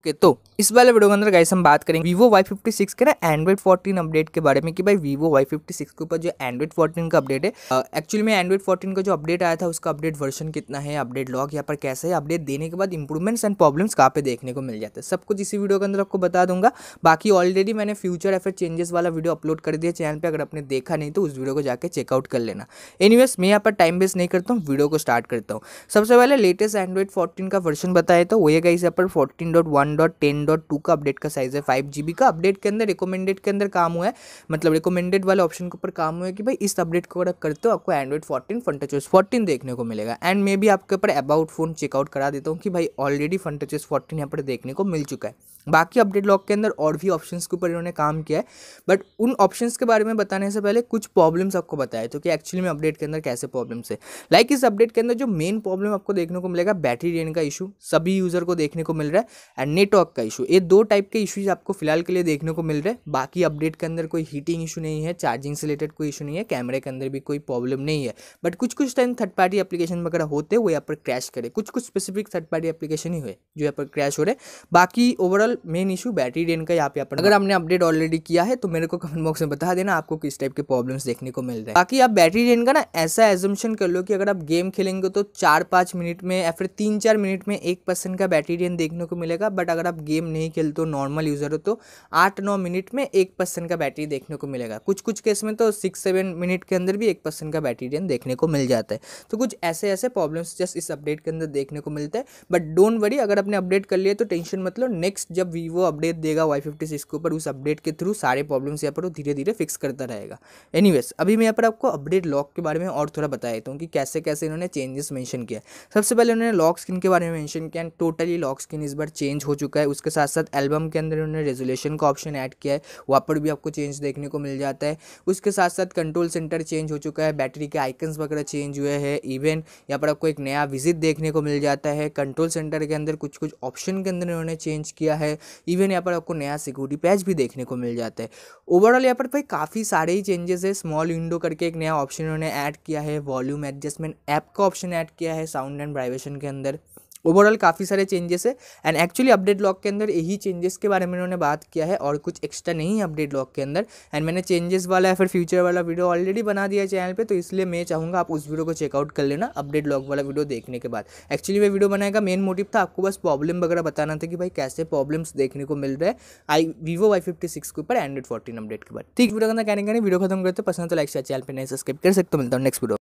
okay okay, तो इस वाले वीडियो के अंदर गाइस हम बात करेंगे वीवो वाई फिफ्टी सिक्स के ना एंड्रॉइड 14 अपडेट के बारे में कि भाई वीवो वाई फिफ्टी सिक्स के ऊपर जो एंड्रॉइड 14 का अपडेट है एक्चुअली में एंड्रॉइड 14 का जो अपडेट आया था उसका अपडेट वर्जन कितना है अपडेट लॉग यहाँ पर कैसे है अपडेट देने के बाद इंप्रूवमेंट्स एंड प्रॉब्लम्स कहाँ पे देखने को मिल जाते हैं सब कुछ इसी वीडियो के अंदर आपको बता दूंगा बाकी ऑलरेडी मैंने फ्यूचर एफेयर चेंजेस वाला वीडियो अपलोड कर दिया चैनल पर अगर आपने देखा नहीं तो उस वीडियो को जाकर चेकआउट कर लेना एनी मैं यहाँ पर टाइम वेस्ट नहीं करता हूँ वीडियो को स्टार्ट करता हूँ सबसे पहले लेटेस्ट एंड्रॉइड फोर्टीन का वर्जन बताया तो वही गाइस यहाँ पर fourteen one dot ten dot two का अपडेट का साइज़ है फाइव जी बी का अपडेट के अंदर रिकमेंडेड के अंदर काम हुआ है मतलब रिकमेंडेड वाले ऑप्शन के ऊपर काम हुआ है कि भाई इस अपडेट को अगर करते हो आपको Android fourteen Funtouch fourteen देखने को मिलेगा एंड मे भी आपके ऊपर अबाउट फोन चेकआउट करा देता हूँ कि भाई ऑलरेडी फन टचेस फोर्टीन यहाँ पर देखने को मिल चुका है बाकी अपडेट लॉक के अंदर और भी ऑप्शंस के ऊपर इन्होंने काम किया है बट उन ऑप्शंस के बारे में बताने से पहले कुछ प्रॉब्लम्स आपको बताए तो कि एक्चुअली में अपडेट के अंदर कैसे प्रॉब्लम्स है लाइक like इस अपडेट के अंदर जो मेन प्रॉब्लम आपको देखने को मिलेगा बैटरी रेन का इशू सभी यूज़र को देखने को मिल रहा है एंड नेटवर्क का इशू ये दो टाइप के इश्यूज आपको फिलहाल के लिए देखने को मिल रहे हैं बाकी अपडेट के अंदर कोई हीटिंग इशू नहीं है चार्जिंग से रिलेटेड कोई इशू नहीं है कैमरे के अंदर भी कोई प्रॉब्लम नहीं है बट कुछ कुछ टाइम थर्ड पार्टी एप्लीकेशन वगैरह होते वो यहाँ पर क्रैश करे कुछ कुछ स्पेसिफिक थर्ड पार्टी एप्लीकेशन ही हुए जो यहाँ पर क्रैश हो रहे बाकी overall main issue battery drain का यहाँ पे पर अगर आपने अपडेट ऑलरेडी किया है तो मेरे को कमेंट बॉक्स में बता देना आपको किस टाइप के प्रॉब्लम्स देखने को मिल रहे हैं बाकी आप बैटरी डेन का ना ऐसा एजम्पन कर लो कि अगर आप गेम खेलेंगे तो चार पाँच मिनट में या फिर तीन चार मिनट में एक परसेंट का बैटरी डेन देखने को मिलेगा बट बट अगर आप गेम नहीं खेलते हो नॉर्मल यूज़र हो तो आठ नौ मिनट में एक परसेंट का बैटरी देखने को मिलेगा कुछ कुछ केस में तो सिक्स सेवन मिनट के अंदर भी एक परसेंट का बैटरी ड्रेन देखने को मिल जाता है तो कुछ ऐसे ऐसे प्रॉब्लम्स जस्ट इस अपडेट के अंदर देखने को मिलता है बट डोंट वरी अगर आपने अपडेट कर लिया तो टेंशन मतलब नेक्स्ट जब वीवो अपडेट देगा वाई फिफ्टी सिक्स के ऊपर उस अपडेट के थ्रू सारे प्रॉब्लम्स यहाँ पर वो धीरे धीरे फिक्स करता रहेगा एनीवेज अभी मैं यहाँ पर आपको अपडेट लॉक के बारे में और थोड़ा बता देता हूँ कि कैसे कैसे इन्होंने चेंजेस मैंशन किया सबसे पहले उन्होंने लॉक स्क्रीन के बारे में मैंशन किया एंड टोटली लॉक स्क्रीन इस बार चेंज हो चुका है उसके साथ साथ एल्बम के अंदर उन्होंने रेजोल्यूशन का ऑप्शन ऐड किया है वहाँ पर भी आपको चेंज देखने को मिल जाता है उसके साथ साथ कंट्रोल सेंटर चेंज हो चुका है बैटरी के आइकन्स वगैरह चेंज हुए हैं इवन यहाँ पर आपको एक नया विजिट देखने को मिल जाता है कंट्रोल सेंटर के अंदर कुछ कुछ ऑप्शन के अंदर उन्होंने चेंज किया है इवन यहाँ पर आपको नया सिक्योरिटी पैच भी देखने को मिल जाता है ओवरऑल यहाँ पर भाई काफ़ी सारे ही चेंजेस है स्मॉल विंडो करके एक नया ऑप्शन उन्होंने ऐड किया है वॉल्यूम एडजस्टमेंट ऐप का ऑप्शन ऐड किया है साउंड एंड वाइब्रेशन के अंदर ओवरऑल काफ़ी सारे चेंजेस है एंड एक्चुअली अपडेट लॉक के अंदर यही चेंजेस के बारे में उन्होंने बात किया है और कुछ एक्स्ट्रा नहीं है अपडेट लॉक के अंदर एंड मैंने चेंजेस वाला या फिर फ्यूचर वाला वीडियो ऑलरेडी बना दिया चैनल पे तो इसलिए मैं चाहूँगा आप उस वीडियो को चेकआउट कर लेना अपडेट लॉक वाला वीडियो देखने के बाद एक्चुअली वह वीडियो बनाएगा मेन मोटिव था आपको बस प्रॉब्लम वगैरह बताना था कि भाई कैसे प्रॉब्लम्स देखने को मिल रहा है आई वीवो वाई फिफ्टी सिक्स के ऊपर एंड्रेड फोर्टीन अपडेट के बाद ठीक वीडियो का कहने कहने वीडियो खत्म करते पसंद तो लाइक चैनल पर नहीं सब्सक्राइब कर सकते मिलता हूँ नेक्स्ट वीडियो